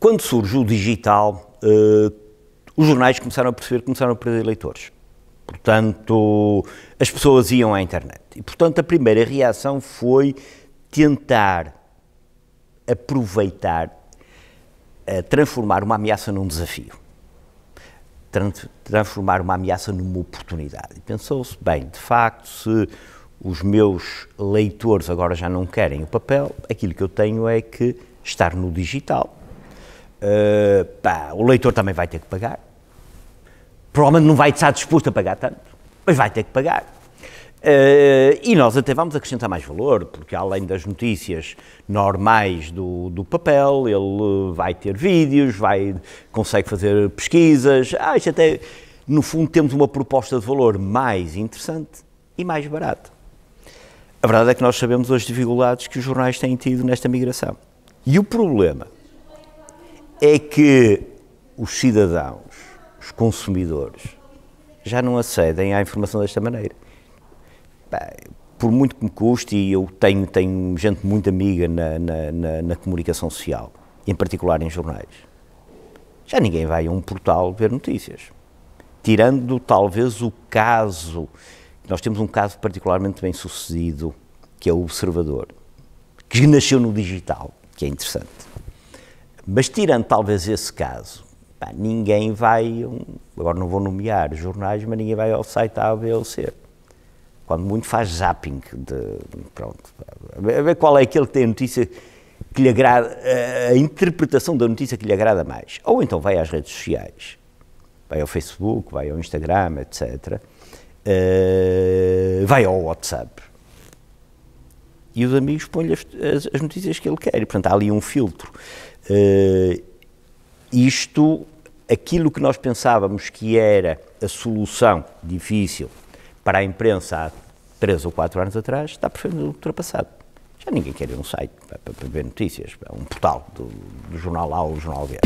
Quando surge o digital, eh, os jornais começaram a perceber que começaram a perder leitores. Portanto, as pessoas iam à internet. E, portanto, a primeira reação foi tentar aproveitar, eh, transformar uma ameaça num desafio. Transformar uma ameaça numa oportunidade. E pensou-se, bem, de facto, se os meus leitores agora já não querem o papel, aquilo que eu tenho é que estar no digital Uh, pá, o leitor também vai ter que pagar. Provavelmente não vai estar disposto a pagar tanto, mas vai ter que pagar. Uh, e nós até vamos acrescentar mais valor, porque além das notícias normais do, do papel, ele vai ter vídeos, vai, consegue fazer pesquisas. Ah, isto até, no fundo, temos uma proposta de valor mais interessante e mais barata. A verdade é que nós sabemos as dificuldades que os jornais têm tido nesta migração. E o problema é que os cidadãos, os consumidores, já não acedem à informação desta maneira. Por muito que me custe, e eu tenho, tenho gente muito amiga na, na, na, na comunicação social, em particular em jornais, já ninguém vai a um portal ver notícias. Tirando talvez o caso, nós temos um caso particularmente bem sucedido, que é o Observador, que nasceu no digital, que é interessante. Mas tirando talvez esse caso, pá, ninguém vai, agora não vou nomear jornais, mas ninguém vai ao site A, B ou C. Quando muito faz zapping de, pronto, a ver qual é aquele que tem notícia que lhe agrada, a interpretação da notícia que lhe agrada mais. Ou então vai às redes sociais, vai ao Facebook, vai ao Instagram, etc. Uh, eh, vai ao WhatsApp e os amigos põem-lhe as, as, as, notícias que ele quer. E, portanto, há ali um filtro. Uh, isto, aquilo que nós pensávamos que era a solução difícil para a imprensa há três ou quatro anos atrás, está perfeitamente ultrapassado. Já ninguém quer ir um site para, para, para ver notícias, é um portal do, do jornal A ou do jornal B.